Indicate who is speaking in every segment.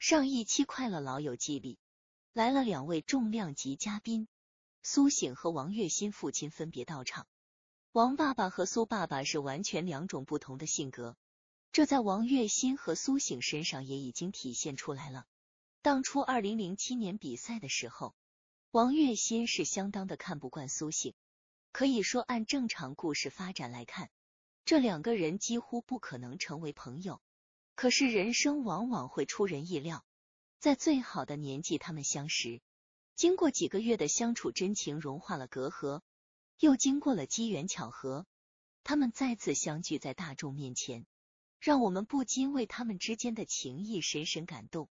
Speaker 1: 上一期《快乐老友记》里来了两位重量级嘉宾，苏醒和王月新父亲分别到场。王爸爸和苏爸爸是完全两种不同的性格，这在王月新和苏醒身上也已经体现出来了。当初二零零七年比赛的时候，王月新是相当的看不惯苏醒，可以说按正常故事发展来看，这两个人几乎不可能成为朋友。可是人生往往会出人意料，在最好的年纪，他们相识，经过几个月的相处，真情融化了隔阂，又经过了机缘巧合，他们再次相聚在大众面前，让我们不禁为他们之间的情谊深深感动。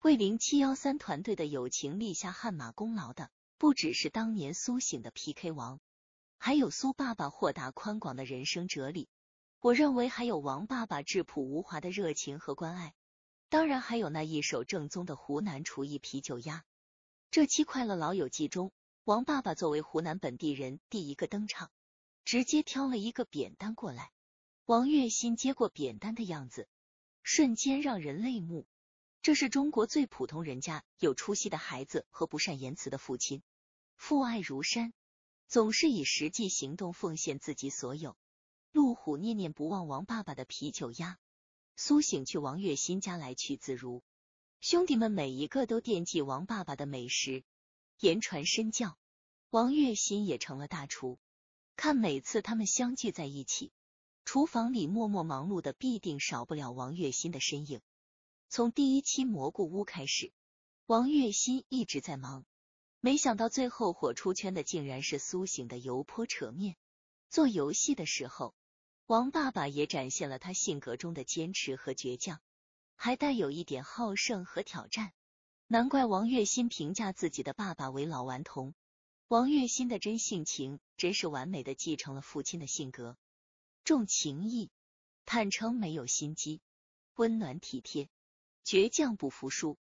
Speaker 1: 为零七幺三团队的友情立下汗马功劳的，不只是当年苏醒的 PK 王，还有苏爸爸豁达宽广的人生哲理。我认为还有王爸爸质朴无华的热情和关爱，当然还有那一手正宗的湖南厨艺啤酒鸭。这期《快乐老友记》中，王爸爸作为湖南本地人第一个登场，直接挑了一个扁担过来。王月心接过扁担的样子，瞬间让人泪目。这是中国最普通人家有出息的孩子和不善言辞的父亲，父爱如山，总是以实际行动奉献自己所有。路虎念念不忘王爸爸的啤酒鸭，苏醒去王月新家来去自如。兄弟们每一个都惦记王爸爸的美食，言传身教，王月新也成了大厨。看每次他们相聚在一起，厨房里默默忙碌的必定少不了王月新的身影。从第一期蘑菇屋开始，王月新一直在忙。没想到最后火出圈的竟然是苏醒的油泼扯面。做游戏的时候。王爸爸也展现了他性格中的坚持和倔强，还带有一点好胜和挑战。难怪王月新评价自己的爸爸为老顽童。王月新的真性情真是完美的继承了父亲的性格：重情义、坦诚、没有心机、温暖体贴、倔强不服输，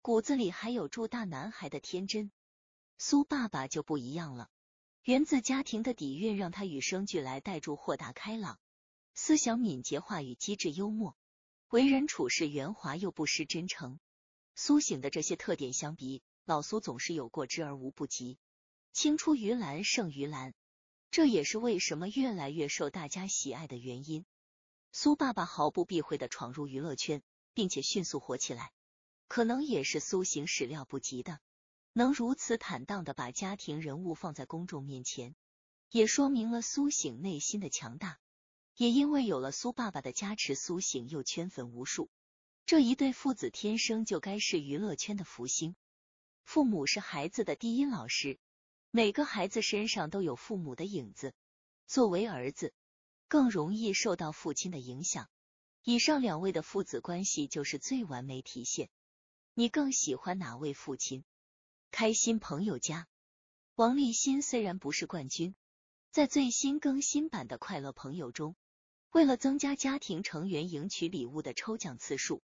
Speaker 1: 骨子里还有住大男孩的天真。苏爸爸就不一样了。源自家庭的底蕴，让他与生俱来带住豁达开朗、思想敏捷、话语机智幽默，为人处事圆滑又不失真诚。苏醒的这些特点相比，老苏总是有过之而无不及，青出于蓝胜于蓝。这也是为什么越来越受大家喜爱的原因。苏爸爸毫不避讳的闯入娱乐圈，并且迅速火起来，可能也是苏醒始料不及的。能如此坦荡的把家庭人物放在公众面前，也说明了苏醒内心的强大。也因为有了苏爸爸的加持，苏醒又圈粉无数。这一对父子天生就该是娱乐圈的福星。父母是孩子的第一老师，每个孩子身上都有父母的影子。作为儿子，更容易受到父亲的影响。以上两位的父子关系就是最完美体现。你更喜欢哪位父亲？开心朋友家，王立新虽然不是冠军，在最新更新版的快乐朋友中，为了增加家庭成员赢取礼物的抽奖次数，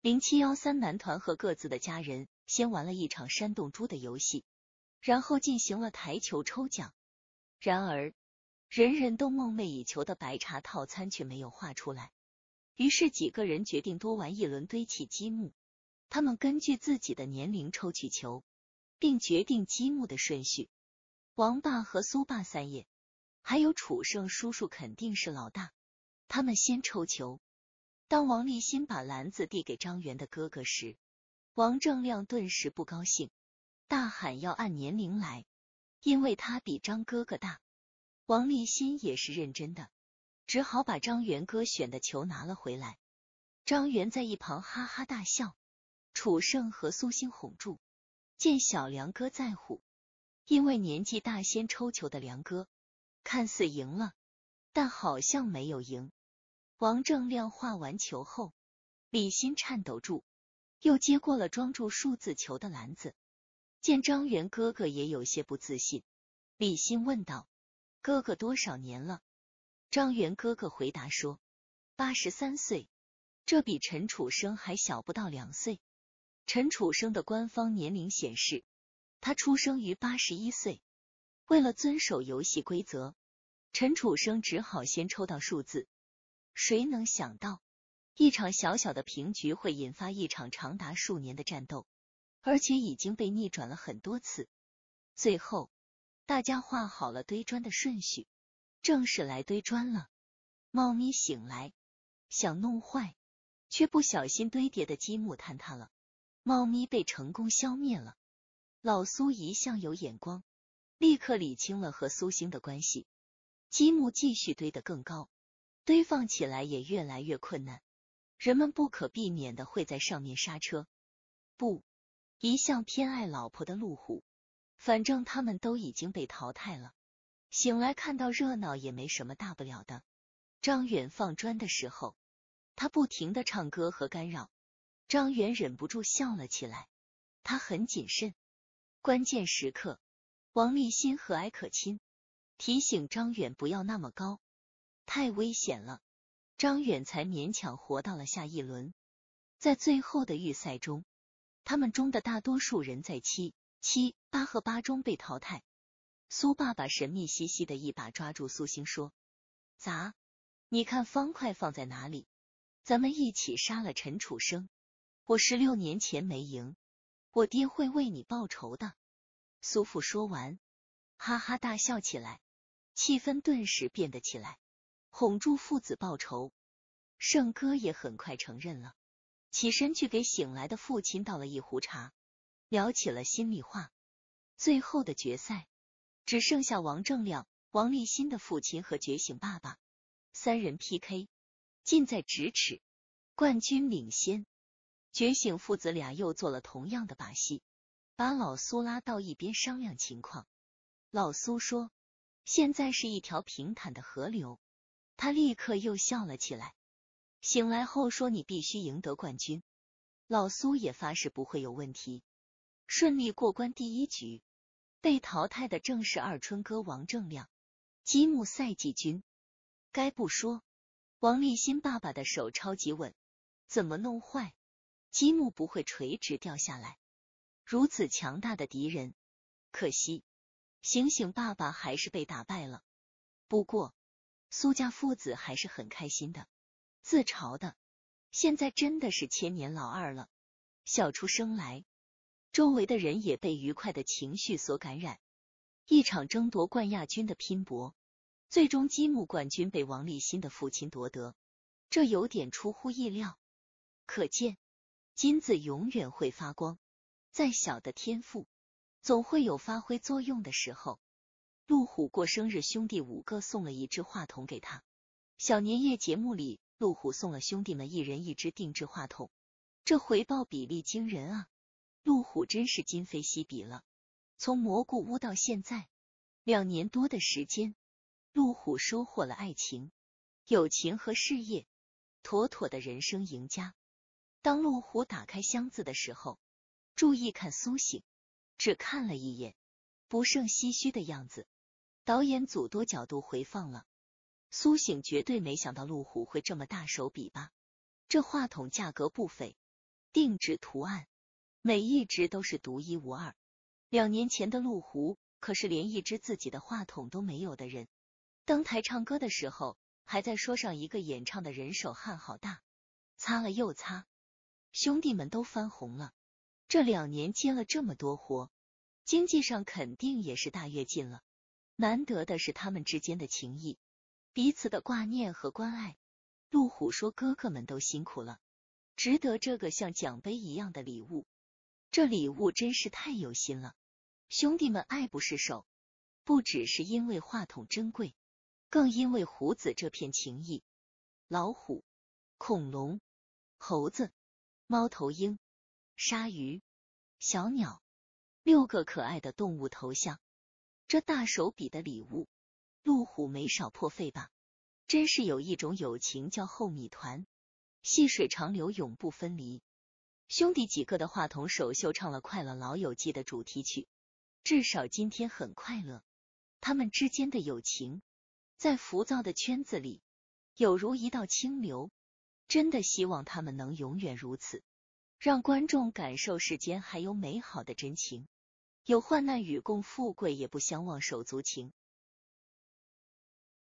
Speaker 1: 零七幺三男团和各自的家人先玩了一场山洞猪的游戏，然后进行了台球抽奖。然而，人人都梦寐以求的白茶套餐却没有画出来。于是几个人决定多玩一轮堆砌积木，他们根据自己的年龄抽取球。并决定积木的顺序。王霸和苏霸三爷，还有楚胜叔叔肯定是老大，他们先抽球。当王立新把篮子递给张元的哥哥时，王正亮顿时不高兴，大喊要按年龄来，因为他比张哥哥大。王立新也是认真的，只好把张元哥选的球拿了回来。张元在一旁哈哈大笑，楚胜和苏星哄住。见小梁哥在乎，因为年纪大先抽球的梁哥，看似赢了，但好像没有赢。王正亮画完球后，李欣颤抖住，又接过了装住数字球的篮子。见张元哥哥也有些不自信，李欣问道：“哥哥多少年了？”张元哥哥回答说：“八十三岁，这比陈楚生还小不到两岁。”陈楚生的官方年龄显示，他出生于八十一岁。为了遵守游戏规则，陈楚生只好先抽到数字。谁能想到，一场小小的平局会引发一场长达数年的战斗，而且已经被逆转了很多次。最后，大家画好了堆砖的顺序，正式来堆砖了。猫咪醒来，想弄坏，却不小心堆叠的积木坍塌了。猫咪被成功消灭了。老苏一向有眼光，立刻理清了和苏星的关系。积木继续堆得更高，堆放起来也越来越困难。人们不可避免的会在上面刹车。不，一向偏爱老婆的路虎，反正他们都已经被淘汰了。醒来看到热闹也没什么大不了的。张远放砖的时候，他不停的唱歌和干扰。张远忍不住笑了起来，他很谨慎。关键时刻，王立新和蔼可亲，提醒张远不要那么高，太危险了。张远才勉强活到了下一轮。在最后的预赛中，他们中的大多数人在七、七、八和八中被淘汰。苏爸爸神秘兮兮的一把抓住苏星说：“咋？你看方块放在哪里？咱们一起杀了陈楚生。”我十六年前没赢，我爹会为你报仇的。苏父说完，哈哈大笑起来，气氛顿时变得起来，哄住父子报仇。胜哥也很快承认了，起身去给醒来的父亲倒了一壶茶，聊起了心里话。最后的决赛只剩下王正亮、王立新的父亲和觉醒爸爸三人 PK，近在咫尺，冠军领先。觉醒父子俩又做了同样的把戏，把老苏拉到一边商量情况。老苏说：“现在是一条平坦的河流。”他立刻又笑了起来。醒来后说：“你必须赢得冠军。”老苏也发誓不会有问题，顺利过关第一局。被淘汰的正是二春哥王正亮，积木赛季军。该不说，王立新爸爸的手超级稳，怎么弄坏？积木不会垂直掉下来。如此强大的敌人，可惜，醒醒，爸爸还是被打败了。不过，苏家父子还是很开心的，自嘲的。现在真的是千年老二了，笑出声来。周围的人也被愉快的情绪所感染。一场争夺冠亚军的拼搏，最终积木冠军被王立新的父亲夺得，这有点出乎意料，可见。金子永远会发光，再小的天赋总会有发挥作用的时候。路虎过生日，兄弟五个送了一支话筒给他。小年夜节目里，路虎送了兄弟们一人一支定制话筒，这回报比例惊人啊！路虎真是今非昔比了，从蘑菇屋到现在两年多的时间，路虎收获了爱情、友情和事业，妥妥的人生赢家。当陆虎打开箱子的时候，注意看苏醒，只看了一眼，不胜唏嘘的样子。导演组多角度回放了，苏醒绝对没想到陆虎会这么大手笔吧？这话筒价格不菲，定制图案，每一只都是独一无二。两年前的陆虎可是连一只自己的话筒都没有的人，登台唱歌的时候还在说上一个演唱的人手汗好大，擦了又擦。兄弟们都翻红了，这两年接了这么多活，经济上肯定也是大跃进了。难得的是他们之间的情谊，彼此的挂念和关爱。陆虎说：“哥哥们都辛苦了，值得这个像奖杯一样的礼物。这礼物真是太有心了，兄弟们爱不释手。不只是因为话筒珍贵，更因为虎子这片情谊。”老虎、恐龙、猴子。猫头鹰、鲨鱼、小鸟，六个可爱的动物头像，这大手笔的礼物，路虎没少破费吧？真是有一种友情叫厚米团，细水长流，永不分离。兄弟几个的话筒首秀，唱了《快乐老友记》的主题曲，至少今天很快乐。他们之间的友情，在浮躁的圈子里，有如一道清流。真的希望他们能永远如此，让观众感受世间还有美好的真情，有患难与共、富贵也不相忘手足情。